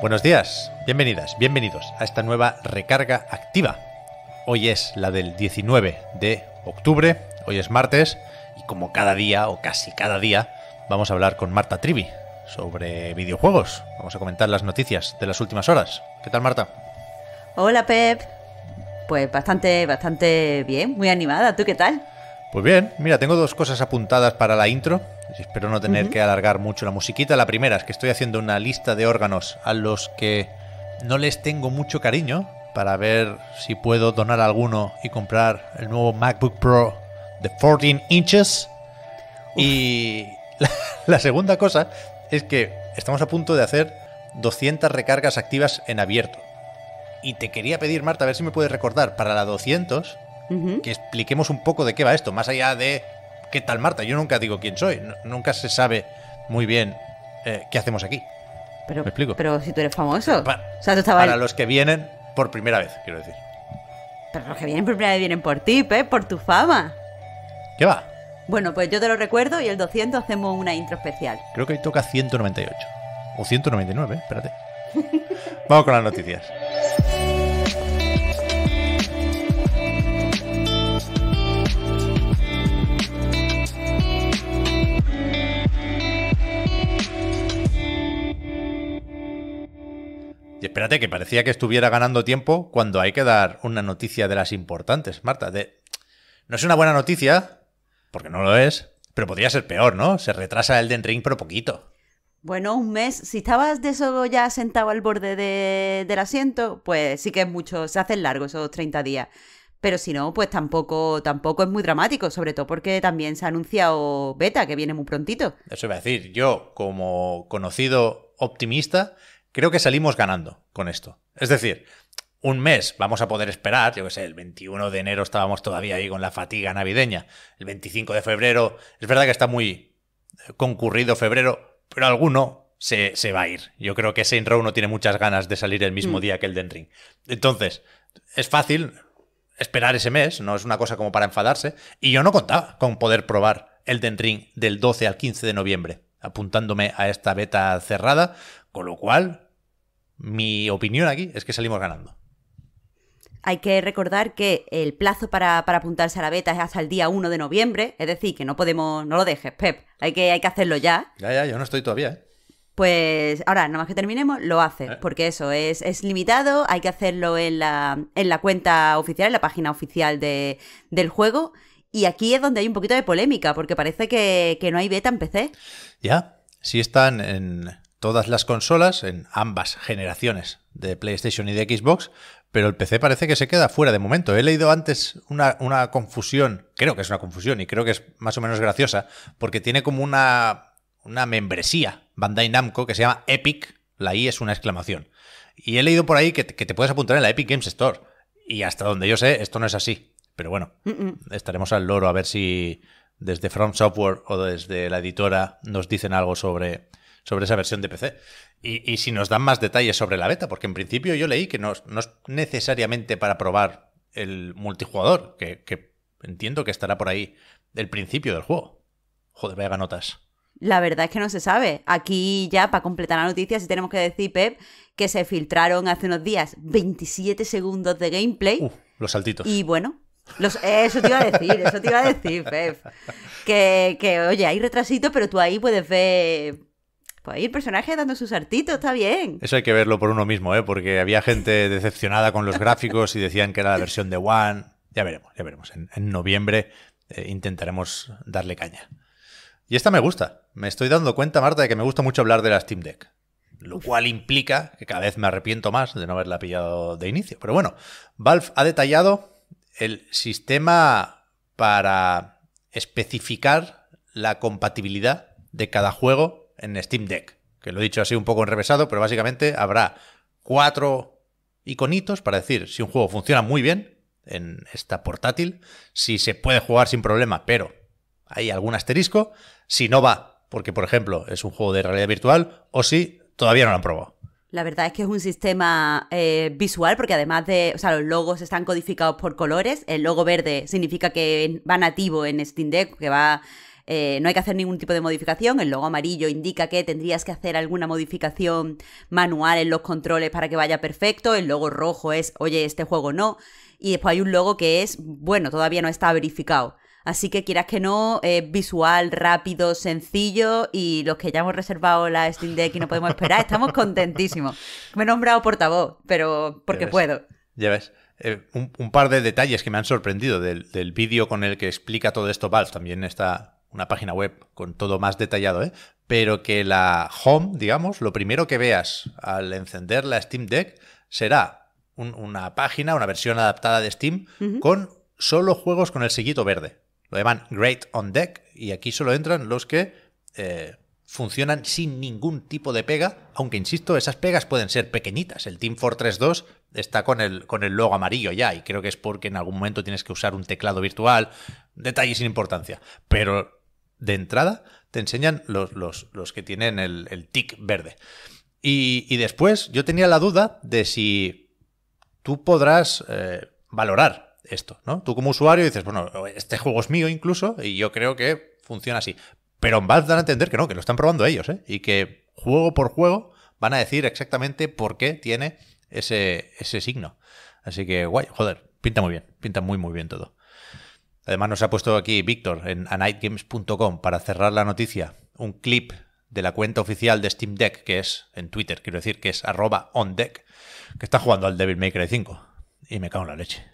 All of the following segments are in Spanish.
Buenos días, bienvenidas, bienvenidos a esta nueva recarga activa. Hoy es la del 19 de octubre, hoy es martes y como cada día o casi cada día vamos a hablar con Marta Trivi sobre videojuegos. Vamos a comentar las noticias de las últimas horas. ¿Qué tal Marta? Hola Pep. Pues bastante, bastante bien, muy animada. ¿Tú qué tal? Pues bien, mira, tengo dos cosas apuntadas para la intro Espero no tener que alargar mucho la musiquita. La primera es que estoy haciendo una lista de órganos a los que no les tengo mucho cariño para ver si puedo donar alguno y comprar el nuevo MacBook Pro de 14 inches. Y la, segunda cosa es que estamos a punto de hacer 200 recargas activas en abierto. Y te quería pedir, Marta, a ver si me puedes recordar para la 200 que expliquemos un poco de qué va esto, más allá de ¿qué tal Marta? Yo nunca digo quién soy, nunca se sabe muy bien eh, qué hacemos aquí. Pero, ¿Me explico? Pero si tú eres famoso. Para, los que vienen por primera vez, quiero decir. Pero los que vienen por primera vez vienen por ti, por tu fama. ¿Qué va? Bueno, pues yo te lo recuerdo y el 200 hacemos una intro especial. Creo que hoy toca 198. O 199, espérate. Vamos con las noticias. Espérate, que parecía que estuviera ganando tiempo cuando hay que dar una noticia de las importantes, Marta. No es una buena noticia, porque no lo es, pero podría ser peor, ¿no? Se retrasa el Den pero poquito. Bueno, un mes. Si estabas de eso ya sentado al borde del asiento, pues sí que es mucho. Se hacen largos esos 30 días. Pero si no, pues tampoco, tampoco es muy dramático, sobre todo porque también se ha anunciado beta, que viene muy prontito. Eso iba a decir, yo como conocido optimista, creo que salimos ganando con esto. Es decir, un mes vamos a poder esperar, yo que sé, el 21 de enero estábamos todavía ahí con la fatiga navideña, el 25 de febrero, es verdad que está muy concurrido febrero, pero alguno se, va a ir. Yo creo que Saint Row no tiene muchas ganas de salir el mismo mm. día que el Den Ring. Entonces, es fácil esperar ese mes, no es una cosa como para enfadarse, y yo no contaba con poder probar el Den Ring del 12 al 15 de noviembre apuntándome a esta beta cerrada. Con lo cual, mi opinión aquí es que salimos ganando. Hay que recordar que el plazo para, apuntarse a la beta es hasta el día 1 de noviembre, es decir, que no podemos, no lo dejes, Pep, hay que, hay que hacerlo ya. Ya, ya, yo no estoy todavía, ¿eh? Pues ahora, nada más que terminemos, lo hace. Eh. porque eso es, limitado, hay que hacerlo en la, en la cuenta oficial, en la página oficial del juego, y aquí es donde hay un poquito de polémica, porque parece que, que no hay beta en PC. Ya, si están en, todas las consolas, en ambas generaciones de PlayStation y de Xbox, pero el PC parece que se queda fuera de momento. He leído antes una, confusión, creo que es una confusión y creo que es más o menos graciosa, porque tiene como una, una membresía Bandai Namco que se llama Epic, la I es una exclamación. Y he leído por ahí que, te puedes apuntar en la Epic Games Store. Y hasta donde yo sé, esto no es así. Pero bueno, estaremos al loro a ver si desde From Software o desde la editora nos dicen algo sobre, sobre esa versión de PC. Y, si nos dan más detalles sobre la beta, porque en principio yo leí que no, es necesariamente para probar el multijugador, que, entiendo que estará por ahí el principio del juego. Joder, vaya notas. La verdad es que no se sabe. Aquí ya, para completar la noticia, sí tenemos que decir, Pep, que se filtraron hace unos días 27 segundos de gameplay. Uh, los saltitos. Y bueno, eso te iba a decir, eso te iba a decir, Pep. Que, que, oye, hay retrasito, pero tú ahí puedes ver pues ahí el personaje dando sus artitos, está bien. Eso hay que verlo por uno mismo, ¿eh? porque había gente decepcionada con los gráficos y decían que era la versión de One. Ya veremos, ya veremos. En, noviembre eh, intentaremos darle caña. Y esta me gusta. Me estoy dando cuenta, Marta, de que me gusta mucho hablar de la Steam Deck. Lo cual implica que cada vez me arrepiento más de no haberla pillado de inicio. Pero bueno, Valve ha detallado el sistema para especificar la compatibilidad de cada juego en Steam Deck. Que lo he dicho así un poco enrevesado, pero básicamente habrá cuatro iconitos para decir si un juego funciona muy bien en esta portátil, si se puede jugar sin problema, pero hay algún asterisco, si no va, porque por ejemplo es un juego de realidad virtual, o si todavía no lo han probado. La verdad es que es un sistema eh, visual, porque además de, o sea, los logos están codificados por colores. El logo verde significa que va nativo en Steam Deck, que va eh, no hay que hacer ningún tipo de modificación. El logo amarillo indica que tendrías que hacer alguna modificación manual en los controles para que vaya perfecto. El logo rojo es, oye, este juego no. Y después hay un logo que es, bueno, todavía no está verificado. Así que quieras que no, es visual, rápido, sencillo y los que ya hemos reservado la Steam Deck y no podemos esperar, estamos contentísimos. Me he nombrado portavoz, pero porque puedo. Ya ves. Eh, un, par de detalles que me han sorprendido del, del vídeo con el que explica todo esto Valve también está una página web con todo más detallado, ¿eh? pero que la home, digamos, lo primero que veas al encender la Steam Deck será una página, una versión adaptada de Steam con solo juegos con el sellito verde. Lo llaman Great on Deck y aquí solo entran los que eh, funcionan sin ningún tipo de pega, aunque insisto, esas pegas pueden ser pequeñitas. El Team Fortress 2 está con el, con el logo amarillo ya y creo que es porque en algún momento tienes que usar un teclado virtual, detalle sin importancia. Pero de entrada te enseñan los, que tienen el, el tic verde. Y, después yo tenía la duda de si tú podrás eh, valorar esto, ¿no? Tú como usuario dices, bueno, este juego es mío incluso y yo creo que funciona así. Pero en a a entender que no, que lo están probando ellos, ¿eh? Y que juego por juego van a decir exactamente por qué tiene ese, ese signo. Así que guay, joder, pinta muy bien, pinta muy muy bien todo. Además nos ha puesto aquí Víctor en anightgames.com para cerrar la noticia un clip de la cuenta oficial de Steam Deck, que es en Twitter, quiero decir, que es arroba ondeck, que está jugando al Devil May Cry 5. Y me cago en la leche.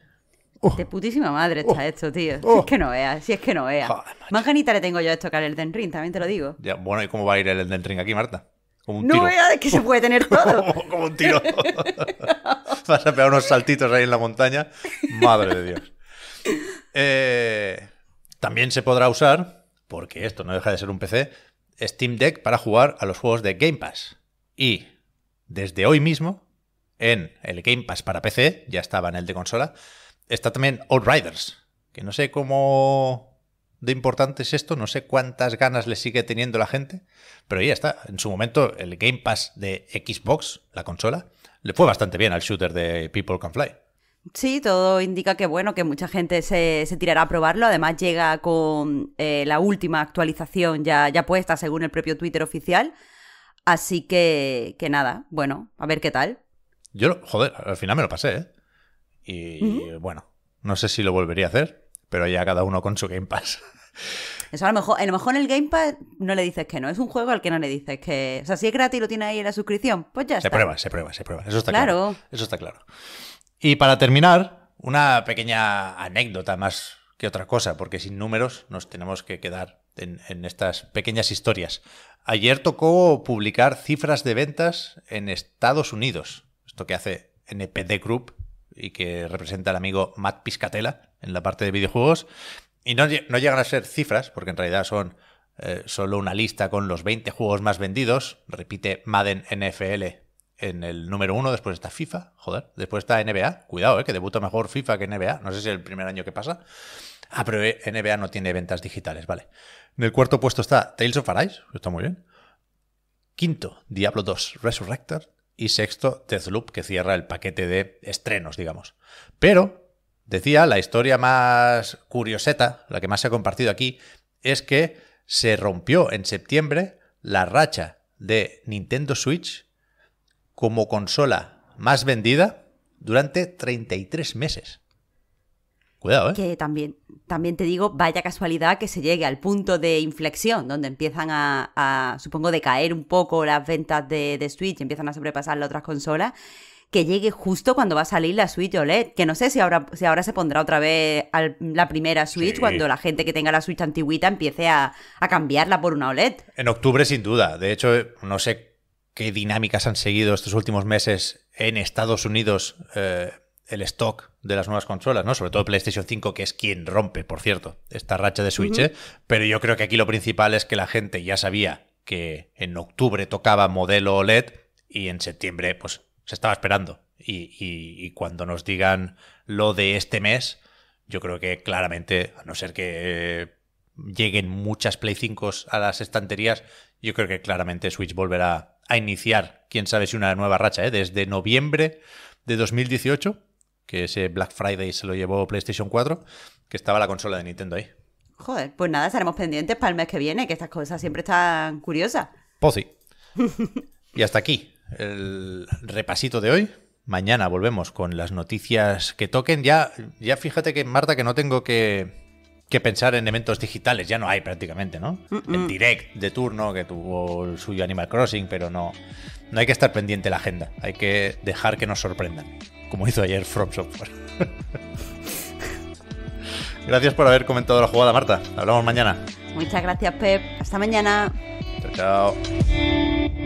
Oh. de putísima madre está oh. esto, tío. Oh. si es que no veas, si es que no veas. Más ganita le tengo yo de tocar el Elden Ring, también te lo digo. bueno, ¿y cómo va a ir el Elden Ring aquí, Marta? Como un no tiro. veas, que se puede tener todo. como un tiro. Vas a pegar unos saltitos ahí en la montaña. Madre de Dios. Eh, también se podrá usar, porque esto no deja de ser un PC, Steam Deck para jugar a los juegos de Game Pass. Y desde hoy mismo, en el Game Pass para PC, ya estaba en el de consola, está también Outriders, que no sé cómo de importante es esto, no sé cuántas ganas le sigue teniendo la gente, pero ya está, en su momento el Game Pass de Xbox, la consola, le fue bastante bien al shooter de People Can Fly. Sí, todo indica que bueno, que mucha gente se, se tirará a probarlo. Además, llega con eh, la última actualización ya, ya puesta, según el propio Twitter oficial. Así que, que nada, bueno, a ver qué tal. Yo, joder, al final me lo pasé, ¿eh? Y bueno, no sé si lo volvería a hacer, pero ya cada uno con su Game Pass. Eso a lo mejor, a lo mejor en el Game Pass no le dices que no, es un juego al que no le dices que. O sea, si es gratis y lo tiene ahí en la suscripción, pues ya está. Se prueba, se prueba, se prueba. Eso está claro. Eso está claro. Y para terminar, una pequeña anécdota más que otra cosa, porque sin números nos tenemos que quedar en, estas pequeñas historias. Ayer tocó publicar cifras de ventas en Estados Unidos, esto que hace NPD Group y que representa al amigo Matt Piscatella en la parte de videojuegos. Y no, llegan a ser cifras, porque en realidad son eh, solo una lista con los 20 juegos más vendidos. Repite Madden NFL en el número uno, después está FIFA, joder, después está NBA, cuidado, eh, que debuta mejor FIFA que NBA, no sé si es el primer año que pasa. Ah, pero eh, NBA no tiene ventas digitales, vale. En el cuarto puesto está Tales of Arise, está muy bien. Quinto, Diablo 2 Resurrector. Y sexto, Deathloop, que cierra el paquete de estrenos, digamos. Pero, decía, la historia más curioseta, la que más se ha compartido aquí, es que se rompió en septiembre la racha de Nintendo Switch como consola más vendida durante 33 meses. Cuidado, ¿eh? Que también, también te digo, vaya casualidad que se llegue al punto de inflexión, donde empiezan a, supongo, decaer un poco las ventas de, Switch, empiezan a sobrepasar las otras consolas, que llegue justo cuando va a salir la Switch OLED, que no sé si ahora, si ahora se pondrá otra vez la primera Switch, cuando la gente que tenga la Switch antigüita empiece a cambiarla por una OLED. En octubre, sin duda. De hecho, no sé qué dinámicas han seguido estos últimos meses en Estados Unidos eh, el stock de las nuevas consolas, ¿no? Sobre todo PlayStation 5, que es quien rompe, por cierto, esta racha de Switch. ¿eh? Pero yo creo que aquí lo principal es que la gente ya sabía que en octubre tocaba modelo OLED y en septiembre, pues, se estaba esperando. y cuando nos digan lo de este mes, yo creo que claramente, a no ser que eh, lleguen muchas Play 5 a las estanterías, yo creo que claramente Switch volverá a iniciar, quién sabe si una nueva racha, ¿eh? desde noviembre de 2018, que ese Black Friday se lo llevó PlayStation 4, que estaba la consola de Nintendo ahí. Joder, pues nada, estaremos pendientes para el mes que viene, que estas cosas siempre están curiosas. Pozi y hasta aquí el repasito de hoy. Mañana volvemos con las noticias que toquen. Ya, ya fíjate que, Marta, que no tengo que, que pensar en eventos digitales. Ya no hay prácticamente, ¿no? El direct de turno que tuvo el suyo Animal Crossing, pero no, no hay que estar pendiente de la agenda. Hay que dejar que nos sorprendan, como hizo ayer From Software. gracias por haber comentado la jugada, Marta. Hablamos mañana. Muchas gracias, Pep. Hasta mañana. Chao, chao.